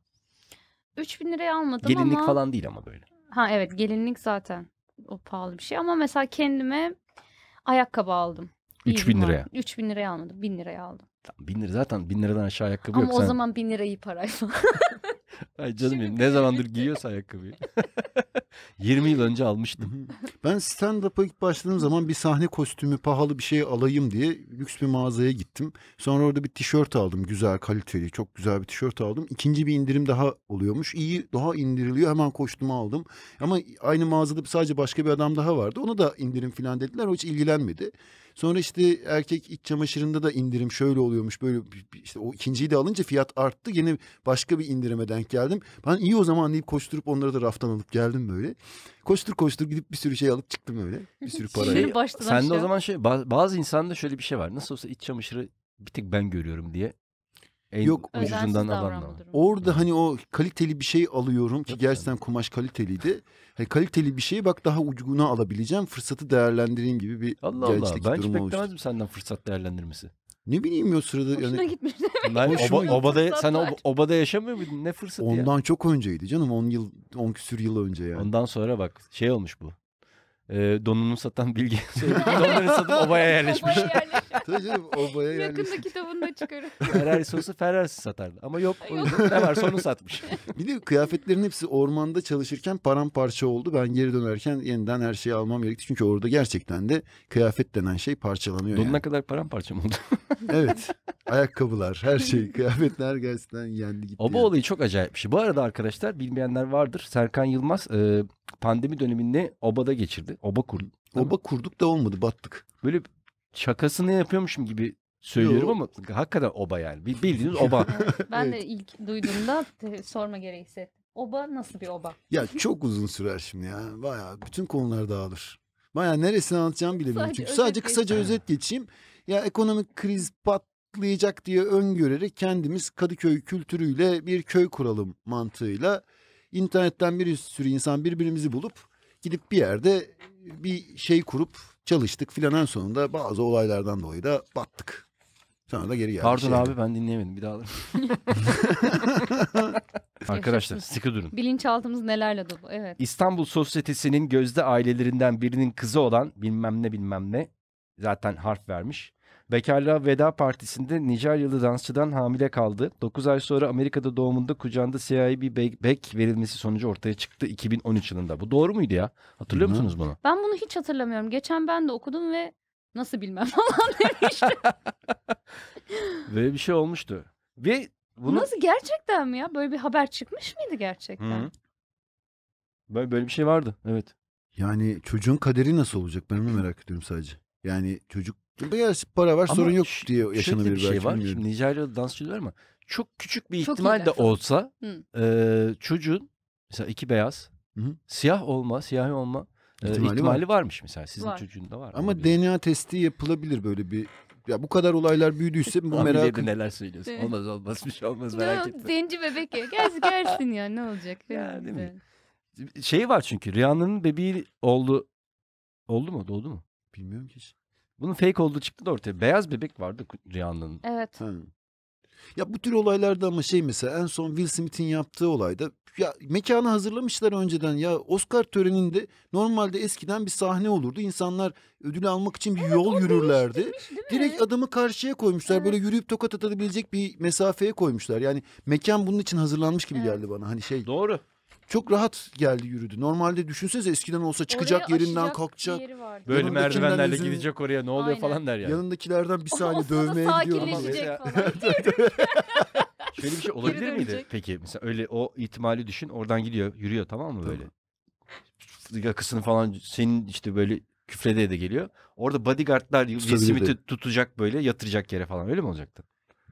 3000 liraya almadım Gelinlik ama... falan değil ama böyle. Ha evet gelinlik zaten o pahalı bir şey ama mesela kendime ayakkabı aldım. 3000 liraya. 3000 liraya almadım. 1000 liraya aldım. Tamam, 1000 lira zaten 1000 liradan aşağı ayakkabı ama yok. Ama o sen... zaman 1000 lirayı parayla. Ay canım benim ne zamandır giyiyorsa ayakkabıyı. 20 yıl önce almıştım. ben stand-up'a ilk başladığım zaman bir sahne kostümü pahalı bir şey alayım diye lüks bir mağazaya gittim. Sonra orada bir tişört aldım güzel kaliteli çok güzel bir tişört aldım. İkinci bir indirim daha oluyormuş. iyi daha indiriliyor hemen koştum aldım. Ama aynı mağazada sadece başka bir adam daha vardı. Ona da indirim falan dediler o hiç ilgilenmedi. Sonra işte erkek iç çamaşırında da indirim şöyle oluyormuş böyle işte o ikinciyi de alınca fiyat arttı. Yine başka bir indirime denk geldim. Ben iyi o zaman deyip koşturup onları da raftan alıp geldim böyle. Koştur koştur gidip bir sürü şey alıp çıktım öyle. Bir sürü para. Şey, sen de şey o zaman şey bazı insanda şöyle bir şey var. Nasıl olsa iç çamaşırı bir tek ben görüyorum diye en Yok ucundan alanla. Orada hani o kaliteli bir şey alıyorum ki Yok, gerçekten yani. kumaş kaliteliydi. Hani kaliteli bir şeyi bak daha ucuna alabileceğim fırsatı değerlendireyim gibi bir Allah Allah ben hiç beklemezdim oluştu. senden fırsat değerlendirmesi. Ne bileyim o sırada. Hoşuna yani... gitmiş. Ben oba, obada, sen ob, obada yaşamıyor muydun? Ne fırsatı Ondan ya? çok önceydi canım. 10 yıl, 10 küsür yıl önce yani. Ondan sonra bak şey olmuş bu. E, donunu satan bilgi. Donları satıp obaya yerleşmiş. obaya yerleşmiş. Tabii canım obaya yerleşti. Yakında kitabını da çıkarır. Ferrari sosu Ferrari satardı. Ama yok, o yüzden ne var? onu satmış. Bir de kıyafetlerin hepsi ormanda çalışırken paramparça oldu. Ben geri dönerken yeniden her şeyi almam gerekti. Çünkü orada gerçekten de kıyafet denen şey parçalanıyor Donuna yani. kadar paramparça mı oldu? evet. Ayakkabılar, her şey, kıyafetler gerçekten yendi gitti. Oba yani. olayı çok acayip bir şey. Bu arada arkadaşlar bilmeyenler vardır. Serkan Yılmaz e, pandemi döneminde obada geçirdi. Oba kurdu. Oba mi? kurduk da olmadı battık. Böyle şakasını yapıyormuşum gibi söylüyorum ama hakikaten oba yani. Bildiğiniz oba. ben de ilk duyduğumda sorma gereği Oba nasıl bir oba? Ya çok uzun sürer şimdi ya. baya bütün konular dağılır. Baya neresini anlatacağım bilemiyorum. bilmiyorum. Çünkü sadece kısaca geçeyim. özet geçeyim. Ya ekonomik kriz patlayacak diye öngörerek kendimiz Kadıköy kültürüyle bir köy kuralım mantığıyla internetten bir sürü insan birbirimizi bulup gidip bir yerde bir şey kurup çalıştık filan en sonunda bazı olaylardan dolayı da battık. Sonra da geri geldik. Pardon abi ben dinleyemedim bir daha alırım. Arkadaşlar sıkı durun. Bilinçaltımız nelerle dolu evet. İstanbul Sosyetesi'nin gözde ailelerinden birinin kızı olan bilmem ne bilmem ne zaten harf vermiş. Bekarlığa veda partisinde Nijeryalı dansçıdan hamile kaldı. 9 ay sonra Amerika'da doğumunda kucağında siyahi bir bek, verilmesi sonucu ortaya çıktı 2013 yılında. Bu doğru muydu ya? Hatırlıyor Bilmiyorum. musunuz bunu? Ben bunu hiç hatırlamıyorum. Geçen ben de okudum ve nasıl bilmem falan demiştim. Böyle bir şey olmuştu. Ve bunu... Nasıl gerçekten mi ya? Böyle bir haber çıkmış mıydı gerçekten? Hı-hı. Böyle, böyle bir şey vardı evet. Yani çocuğun kaderi nasıl olacak ben onu merak ediyorum sadece. Yani çocuk Biraz para var Ama sorun yok ş- diye yaşanabilir belki. bir şey var. Şimdi Nijeryalı dansçılar mı? çok küçük bir Çok ihtimal de olsa e, çocuğun mesela iki beyaz, Hı siyah olma, siyahi olma İhtimali ihtimali, var. varmış mesela. Sizin Var. çocuğunda var. Ama DNA testi yapılabilir böyle bir. Ya bu kadar olaylar büyüdüyse bu merak merakın. neler söylüyorsun. Evet. Olmaz olmaz bir şey olmaz merak Ne, etme. zenci bebek ya. Gelsin gelsin ya ne olacak. Ya, değil mi? Şey var çünkü Rihanna'nın bebeği oldu. Oldu mu? Doğdu mu? Bilmiyorum ki. Bunun fake olduğu çıktı da ortaya. Beyaz bebek vardı Rihanna'nın. Evet. Hmm. Ya bu tür olaylarda ama şey mesela en son Will Smith'in yaptığı olayda ya mekanı hazırlamışlar önceden ya Oscar töreninde normalde eskiden bir sahne olurdu. İnsanlar ödülü almak için bir evet, yol yürürlerdi. Direkt adamı karşıya koymuşlar. Evet. Böyle yürüyüp tokat atabilecek bir mesafeye koymuşlar. Yani mekan bunun için hazırlanmış gibi evet. geldi bana. Hani şey. Doğru çok rahat geldi yürüdü. Normalde düşünsenize eskiden olsa çıkacak Oraya yerinden kalkacak. Böyle merdivenlerle üzüm- gidecek oraya ne oluyor Aynen. falan der yani. Yanındakilerden bir saniye Olsa dövmeye gidiyor. sakinleşecek Ama falan. Şöyle bir şey olabilir miydi? Peki mesela öyle o ihtimali düşün oradan gidiyor yürüyor tamam mı böyle? Yakasını falan senin işte böyle küfrede de geliyor. Orada bodyguardlar Will Tutabilirdi. tutacak böyle yatıracak yere falan öyle mi olacaktı?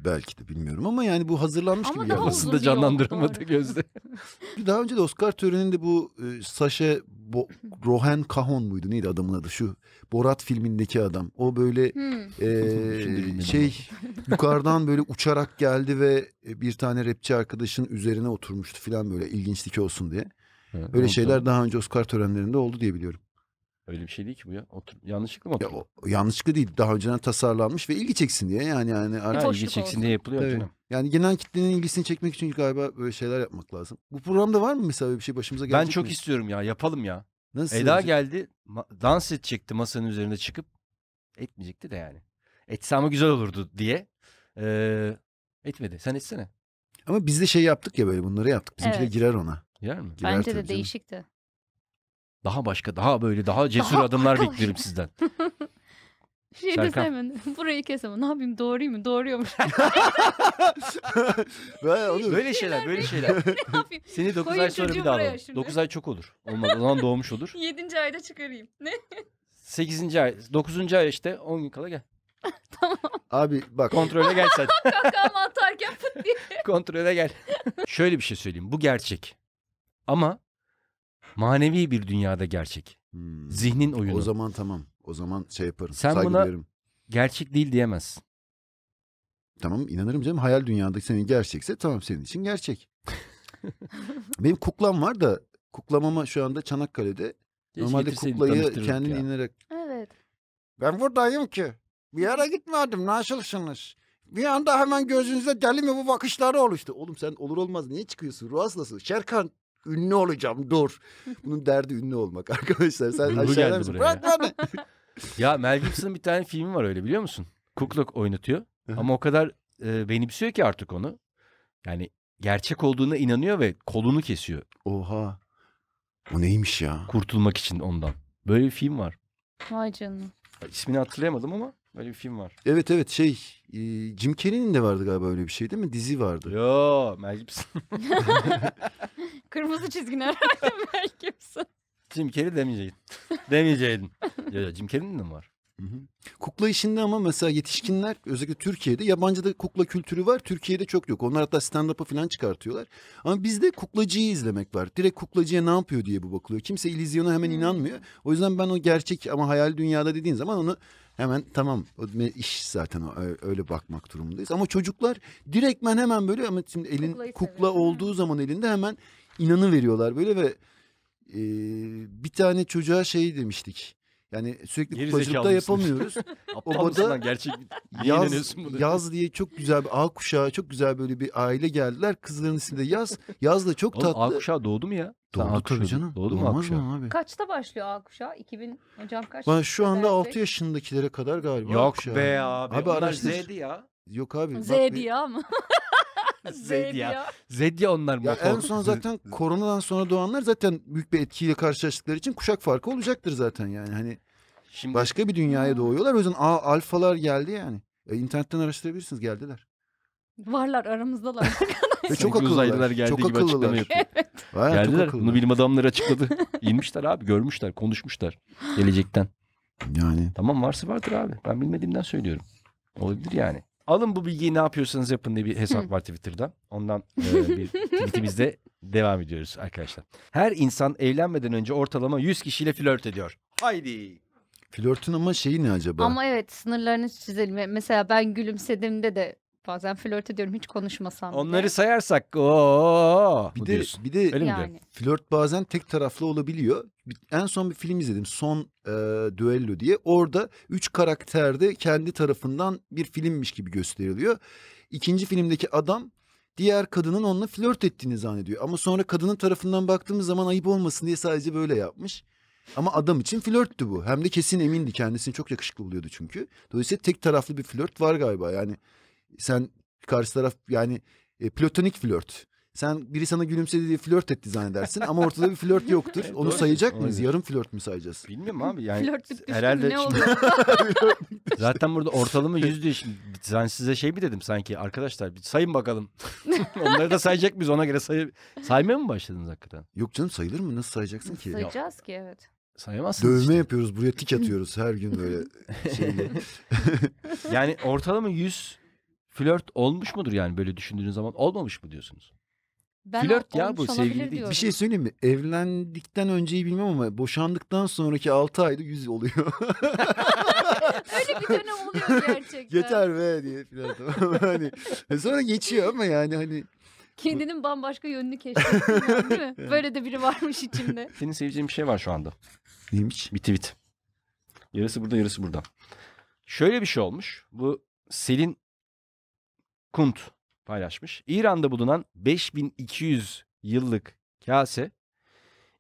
Belki de bilmiyorum ama yani bu hazırlanmış ama gibi geldi. Aslında da canlandıramadı gözde. bir daha önce de Oscar töreninde bu e, Saşe Bo Rohan Kahon muydu neydi adamın adı şu Borat filmindeki adam. O böyle hmm. e, şey yukarıdan böyle uçarak geldi ve e, bir tane rapçi arkadaşın üzerine oturmuştu falan böyle ilginçlik olsun diye. Evet, Öyle şeyler daha önce Oscar törenlerinde oldu diye biliyorum. Öyle bir şey değil ki bu ya. Otur, yanlışlıkla mı Ya, o- yanlışlıkla değil daha önceden tasarlanmış ve ilgi çeksin diye yani yani artık ilgi çeksin diye yapılıyor Tabii. canım. Yani genel kitlenin ilgisini çekmek için galiba böyle şeyler yapmak lazım. Bu programda var mı mesela bir şey başımıza gelecek Ben çok mi? istiyorum ya yapalım ya. Nasıl? Eda olacak? geldi ma- dans edecekti masanın üzerinde çıkıp. Etmeyecekti de yani. Etse ama güzel olurdu diye. Ee, etmedi. Sen etsene. Ama biz de şey yaptık ya böyle bunları yaptık. Bizimki de girer ona. Girer mi? Girer Bence de canım. değişikti. Daha başka, daha böyle, daha cesur Daha adımlar akıllı. bekliyorum sizden. Şey Serkan. kesemedim. Burayı kesemedim. Ne yapayım doğruyu mu? Doğruyormuş. Ben Böyle şeyler, böyle şeyler. ne yapayım? Seni 9 ay sonra bir daha buraya alalım. 9 ay çok olur. Olmaz. O zaman doğmuş olur. Yedinci ayda çıkarayım. Ne? 8. ay, 9. ay işte 10 gün kala gel. Tamam. abi bak Kontrole gel sen. Kahkahamı atarken pıt diye. Kontrole gel. Şöyle bir şey söyleyeyim. Bu gerçek. Ama Manevi bir dünyada gerçek. Hmm. Zihnin oyunu. O zaman tamam. O zaman şey yaparım. Sen saygı buna duyarım. gerçek değil diyemezsin. Tamam inanırım canım. Hayal dünyadaki senin gerçekse tamam senin için gerçek. Benim kuklam var da kuklamama şu anda Çanakkale'de. Keşke normalde kuklayı kendin ya. inerek. Evet. Ben buradayım ki. Bir yere gitmedim. Nasılsınız? Bir anda hemen gözünüzde deli mi bu bakışları oluştu. Oğlum sen olur olmaz niye çıkıyorsun? Ruh hastası. Şerkan ünlü olacağım dur. Bunun derdi ünlü olmak arkadaşlar. Sen ünlü geldi misin? buraya. Bırak abi. ya Mel Gibson'ın bir tane filmi var öyle biliyor musun? Kukluk oynatıyor. Ama o kadar e, benimsiyor ki artık onu. Yani gerçek olduğuna inanıyor ve kolunu kesiyor. Oha. Bu neymiş ya? Kurtulmak için ondan. Böyle bir film var. Vay canına. İsmini hatırlayamadım ama böyle bir film var. Evet evet şey e, Jim Carrey'nin de vardı galiba öyle bir şey değil mi? Dizi vardı. Yo Mel Gibson. Kırmızı çizgiler belki Jim Carrey demeyeceydin. demeyeceydin. ya, ya Jim Carrey'nin de mi var? Hı hı. Kukla işinde ama mesela yetişkinler özellikle Türkiye'de yabancıda kukla kültürü var. Türkiye'de çok yok. Onlar hatta stand-up'a falan çıkartıyorlar. Ama bizde kuklacıyı izlemek var. Direkt kuklacıya ne yapıyor diye bu bakılıyor. Kimse illüzyona hemen hmm. inanmıyor. O yüzden ben o gerçek ama hayal dünyada dediğin zaman onu hemen tamam o iş zaten öyle bakmak durumundayız. Ama çocuklar direkt direktmen hemen böyle ama şimdi elin Kuklayı kukla seviyorum. olduğu zaman elinde hemen inanı veriyorlar böyle ve e, bir tane çocuğa şey demiştik. Yani sürekli Geri kupacılıkta yapamıyoruz. Obada lan, gerçek yaz, yaz diye çok güzel bir A kuşağı çok güzel böyle bir aile geldiler. Kızların ismi de Yaz. Yaz da çok Oğlum, tatlı. A kuşağı doğdu mu ya? Doğdu tabii canım. Doğdu mu A kuşağı? Abi. Kaçta başlıyor A kuşağı? 2000 hocam e, kaç? Ben şu anda 6 yaşındakilere kadar galiba. Yok be abi. Abi araştır. Z'di ya. Yok abi. Z'di ya mı? Zedya. Zedya onlar mı? motor. En son zaten koronadan sonra doğanlar zaten büyük bir etkiyle karşılaştıkları için kuşak farkı olacaktır zaten yani. Hani Şimdi... başka bir dünyaya hmm. doğuyorlar. O yüzden A, alfalar geldi yani. E, internetten araştırabilirsiniz geldiler. Varlar aramızdalar. Ve çok akıllılar. Uzaylılar geldi çok gibi akıllılar. açıklama yapıyor. evet. Geldiler. Bunu bilim adamları açıkladı. İnmişler abi. Görmüşler. Konuşmuşlar. Gelecekten. Yani. Tamam varsa vardır abi. Ben bilmediğimden söylüyorum. Olabilir yani. Alın bu bilgiyi ne yapıyorsanız yapın diye bir hesap var Twitter'da. Ondan e, bir tweetimizde devam ediyoruz arkadaşlar. Her insan evlenmeden önce ortalama 100 kişiyle flört ediyor. Haydi. Flörtün ama şeyi ne acaba? Ama evet sınırlarını çizelim. Mesela ben gülümsediğimde de Bazen flört ediyorum hiç konuşmasam bile. Onları sayarsak o. Bir de, diyorsun? bir de Öyle Yani. flört bazen tek taraflı olabiliyor. En son bir film izledim. Son e, düello diye. Orada üç karakterde kendi tarafından bir filmmiş gibi gösteriliyor. İkinci filmdeki adam diğer kadının onunla flört ettiğini zannediyor. Ama sonra kadının tarafından baktığımız zaman ayıp olmasın diye sadece böyle yapmış. Ama adam için flörttü bu. Hem de kesin emindi. Kendisini çok yakışıklı buluyordu çünkü. Dolayısıyla tek taraflı bir flört var galiba. Yani sen karşı taraf yani e, platonik flört. Sen biri sana gülümsedi diye flört etti zannedersin ama ortada bir flört yoktur. Onu doğru. sayacak Olabilir. mıyız? Yarım flört mü sayacağız? Bilmiyorum abi yani flört herhalde ne oldu? Zaten burada ortalama yüzde ben size şey mi dedim sanki arkadaşlar bir sayın bakalım. Onları da sayacak mıyız ona göre say saymaya mı başladınız hakikaten? Yok canım sayılır mı? Nasıl sayacaksın ki? Sayacağız ki evet. Sayamazsınız Dövme işte. yapıyoruz buraya tik atıyoruz her gün böyle yani ortalama 100 flört olmuş mudur yani böyle düşündüğün zaman olmamış mı diyorsunuz? Ben Flört ya bu sevgili değil. Bir şey söyleyeyim mi? Evlendikten önceyi bilmem ama boşandıktan sonraki 6 ayda 100 oluyor. Öyle bir dönem oluyor gerçekten. Yeter be diye filan hani e, sonra geçiyor ama yani hani Kendinin bambaşka yönünü keşfettin değil mi? Böyle de biri varmış içimde. Senin seveceğin bir şey var şu anda. Neymiş? Bir tweet. Yarısı burada yarısı burada. Şöyle bir şey olmuş. Bu Selin Kunt paylaşmış. İran'da bulunan 5200 yıllık kase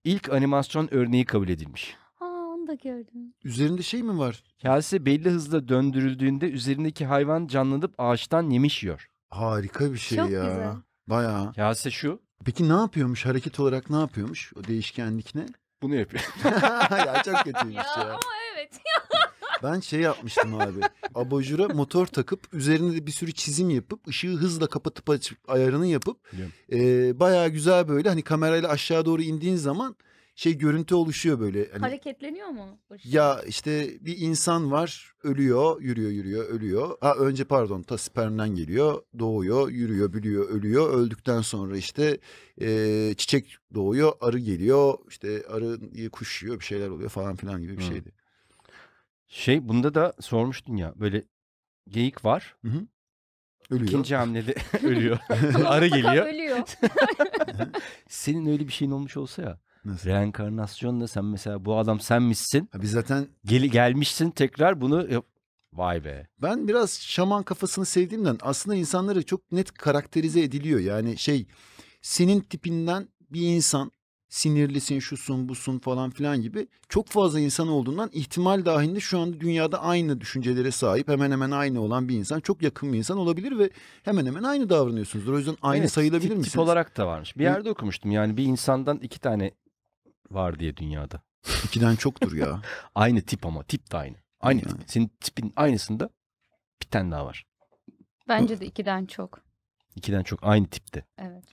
ilk animasyon örneği kabul edilmiş. Aa onu da gördüm. Üzerinde şey mi var? Kase belli hızla döndürüldüğünde üzerindeki hayvan canlanıp ağaçtan yemiş yiyor. Harika bir şey Çok ya. güzel. Bayağı. Kase şu. Peki ne yapıyormuş? Hareket olarak ne yapıyormuş o değişkenlik ne? Bunu yapıyor. ya çok kötüymüş ya. Ama evet. Ben şey yapmıştım abi. Abajura motor takıp üzerine de bir sürü çizim yapıp ışığı hızla kapatıp açıp ayarını yapıp yeah. e, bayağı güzel böyle hani kamerayla aşağı doğru indiğin zaman şey görüntü oluşuyor böyle. Hani, Hareketleniyor mu? Ya işte bir insan var ölüyor yürüyor yürüyor ölüyor. Ha önce pardon ta spermden geliyor doğuyor yürüyor biliyor ölüyor. Öldükten sonra işte e, çiçek doğuyor arı geliyor işte arı kuşuyor bir şeyler oluyor falan filan gibi bir Hı. şeydi. Şey bunda da sormuştun ya böyle geyik var. Hı hı. Ölüyor. İkinci hamlede ölüyor. Ara geliyor. ölüyor. Senin öyle bir şeyin olmuş olsa ya. Nasıl? da sen mesela bu adam sen misin? Ha, biz zaten Gel, gelmişsin tekrar bunu yap- Vay be. Ben biraz şaman kafasını sevdiğimden aslında insanları çok net karakterize ediliyor. Yani şey senin tipinden bir insan sinirlisin, şusun, busun falan filan gibi çok fazla insan olduğundan ihtimal dahilinde şu anda dünyada aynı düşüncelere sahip, hemen hemen aynı olan bir insan çok yakın bir insan olabilir ve hemen hemen aynı davranıyorsunuzdur. O yüzden aynı evet, sayılabilir tip, misiniz? Tip olarak da varmış. Bir yerde okumuştum yani bir insandan iki tane var diye dünyada. İkiden çoktur ya. aynı tip ama tip de aynı. Aynı yani. tip. Senin tipin aynısında bir tane daha var. Bence de ikiden çok. İkiden çok aynı tipte. Evet.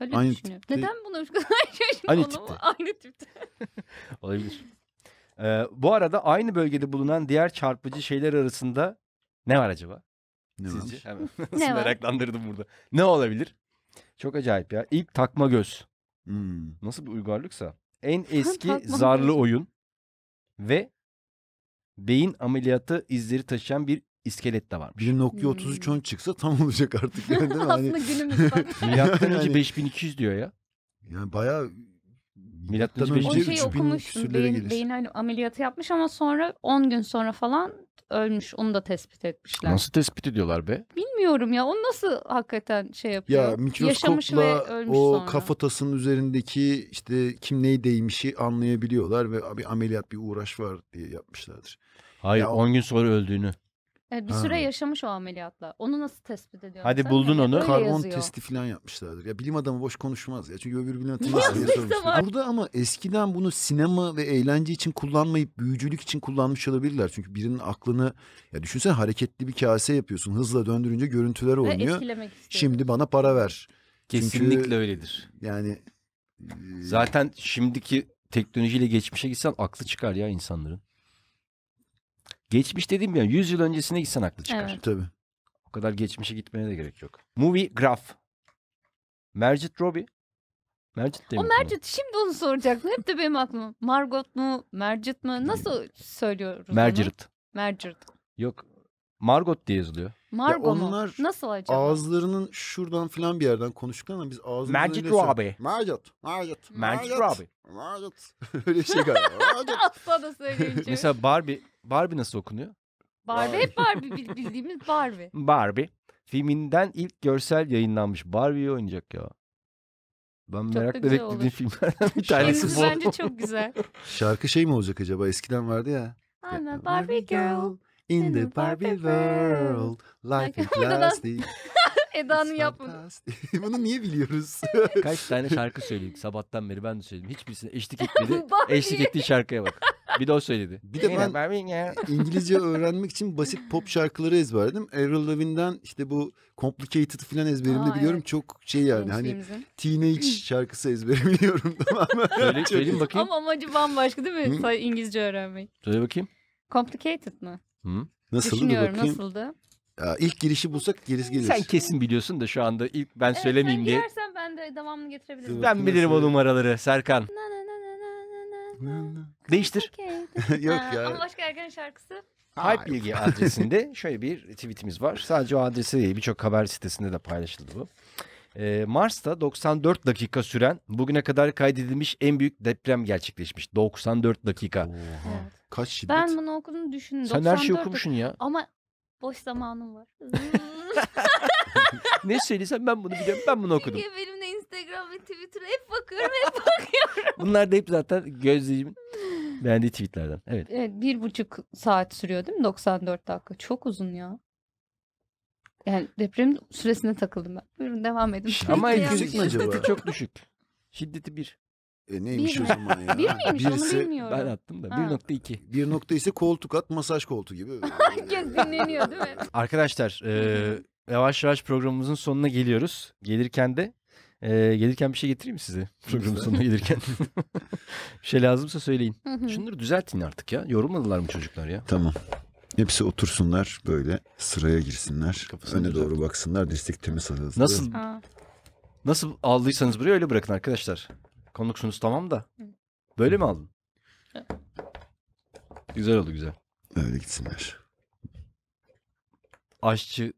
Öyle aynı düşünüyorum. Tipte... Neden bunu bu kadar şaşırdım? Aynı tipte. Aynı tipte. Olabilir. Ee, bu arada aynı bölgede bulunan diğer çarpıcı şeyler arasında ne var acaba? Ne Sizce? var? Hemen nasıl ne meraklandırdım burada. Ne olabilir? Çok acayip ya. İlk takma göz. Hmm. Nasıl bir uygarlıksa. En eski zarlı oyun ve beyin ameliyatı izleri taşıyan bir iskelet de var. 1.33 on çıksa tam olacak artık. Yani, Aslında mi? Hani... Aslında günümüz Milattan önce 5200 hani diyor ya. Yani bayağı Milattan önce o şeyi okumuş beyin, beyin hani ameliyatı yapmış ama sonra 10 gün sonra falan ölmüş onu da tespit etmişler. Nasıl tespit ediyorlar be? Bilmiyorum ya onu nasıl hakikaten şey yapıyor. Ya mikroskopla o sonra. kafatasının üzerindeki işte kim neyi değmişi anlayabiliyorlar ve bir ameliyat bir uğraş var diye yapmışlardır. Hayır ya 10 gün sonra öldüğünü. Evet, bir Ha. süre yaşamış o ameliyatla. Onu nasıl tespit ediyorsun? Hadi sen? buldun onu. Öyle Karbon yazıyor. testi falan yapmışlardır. Ya bilim adamı boş konuşmaz ya. Çünkü öbür gün hatırlamaz diye Yazmışsa sormuştum. var. Burada ama eskiden bunu sinema ve eğlence için kullanmayıp büyücülük için kullanmış olabilirler. Çünkü birinin aklını ya düşünsene hareketli bir kase yapıyorsun. Hızla döndürünce görüntüler Ve oynuyor. Şimdi bana para ver. Kesinlikle Çünkü- öyledir. Yani e, Zaten şimdiki teknolojiyle geçmişe gitsen aklı çıkar ya insanların. Geçmiş dedim yani 100 yıl öncesine gitsen aklı çıkar. Evet. Tabii. O kadar geçmişe gitmeye de gerek yok. Movie Graph. Mergit Robbie. Mergit değil O mi? şimdi onu soracaktım. Hep de benim aklım. Margot mu? Mergit mi? Nasıl söylüyoruz? Mergit. Mergit. Yok. Margot diye yazılıyor. Ya Margo mu? onlar Nasıl acaba? ağızlarının şuradan filan bir yerden konuştuklar ama biz ağzımızın Magic öyle söyle- Robbie. Magic. Magic. Magic Margot, Robbie. Margot. Öyle şey galiba. Asla da söyleyince. Mesela Barbie, Barbie nasıl okunuyor? Barbie hep Barbie bil- bildiğimiz Barbie. Barbie. Filminden ilk görsel yayınlanmış. Barbie'yi oynayacak ya. Ben da merakla beklediğim filmlerden bir tanesi bu. bence çok güzel. Şarkı şey mi olacak acaba? Eskiden vardı ya. I'm a Barbie girl. In the Barbie world, life is plastic. Eda'nın yapmadı. Bunu niye biliyoruz? Kaç tane şarkı söyledik sabahtan beri ben de söyledim. Hiçbirisine eşlik etmedi. eşlik ettiği şarkıya bak. Bir de o söyledi. Bir de ben İngilizce öğrenmek için basit pop şarkıları ezberledim. Avril Lavigne'den işte bu Complicated falan ezberimde Aa, biliyorum. Evet. Çok şey yani hani teenage şarkısı ezberebiliyorum tamam Söyle, söyleyeyim bakayım. Ama amacı bambaşka değil mi? İngilizce öğrenmek. Söyle bakayım. Complicated mı? Hı? Nasıldı? Düşünüyorum bakayım. nasıldı? Ya ilk girişi bulsak gerisi gelir. Sen kesin biliyorsun da şu anda ilk ben evet, söylemeyeyim diye. diye. Sen ben de devamını getirebilirim. Dur, ben bilirim o numaraları Serkan. Na na na na na na na. Değiştir. Okay, ee, Yok ya. Ama başka ergen şarkısı. Hype Bilgi adresinde şöyle bir tweetimiz var. Sadece o adresi değil birçok haber sitesinde de paylaşıldı bu. Ee, Mars'ta 94 dakika süren bugüne kadar kaydedilmiş en büyük deprem gerçekleşmiş. 94 dakika. Oha. Evet. Kaç şiddet? Ben bunu okudum düşündüm. Sen her şeyi 94 okumuşsun ya. Ama boş zamanım var. ne söylesem ben bunu biliyorum. Ben bunu okudum. Çünkü benim de Instagram ve Twitter'a hep bakıyorum hep bakıyorum. Bunlar da hep zaten gözlüğümün beğendiği tweetlerden. Evet. Evet bir buçuk saat sürüyor değil mi? 94 dakika. Çok uzun ya. Yani deprem süresine takıldım ben. Buyurun devam edin. Ama Şiddeti yüksek mi acaba? şiddeti Çok düşük. Şiddeti bir. E neymiş Bir o zaman ya? Bir miymiş onu bilmiyorum. Ben attım da Ha. 1.2. bir nokta ise koltuk at masaj koltuğu gibi. Herkes dinleniyor değil mi? Arkadaşlar eee, yavaş yavaş programımızın sonuna geliyoruz. Gelirken de eee, gelirken bir şey getireyim mi size? Programın sonuna gelirken. bir şey lazımsa söyleyin. Şunları düzeltin artık ya. Yorulmadılar mı çocuklar ya? Tamam. Hepsi otursunlar böyle sıraya girsinler. Kafasını Öne düzelt. doğru baksınlar destek temiz arasında. Nasıl Ha. nasıl aldıysanız buraya öyle bırakın arkadaşlar konuksunuz tamam da. Böyle mi aldın? Güzel oldu güzel. Öyle gitsinler. Aşçı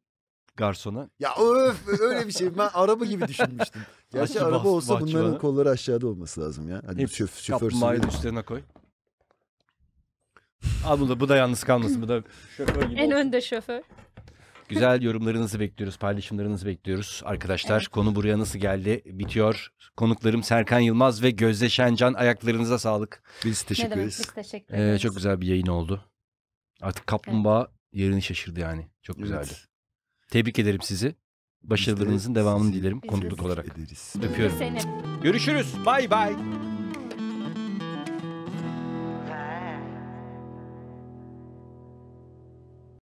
garsona. Ya öf öyle bir şey. Ben araba gibi düşünmüştüm. Gerçi Aşçı araba bah- olsa bahçıvanı. bunların kolları aşağıda olması lazım ya. Hadi Hep şöf, şoför Kaplumbağayı da üstlerine koy. Al bunu da, bu da yalnız kalmasın. Bu da şoför gibi En olsun. önde şoför. Güzel yorumlarınızı bekliyoruz, paylaşımlarınızı bekliyoruz. Arkadaşlar evet. konu buraya nasıl geldi bitiyor. Konuklarım Serkan Yılmaz ve Gözde Şencan ayaklarınıza sağlık. Biz teşekkür ederiz. Ee, çok güzel bir yayın oldu. Artık kaplumbağa evet. yerini şaşırdı yani. Çok güzeldi. Evet. Tebrik ederim sizi. Başarılarınızın devamını dilerim konukluk olarak. Ederiz. Öpüyorum. Görüşürüz. Bay bay.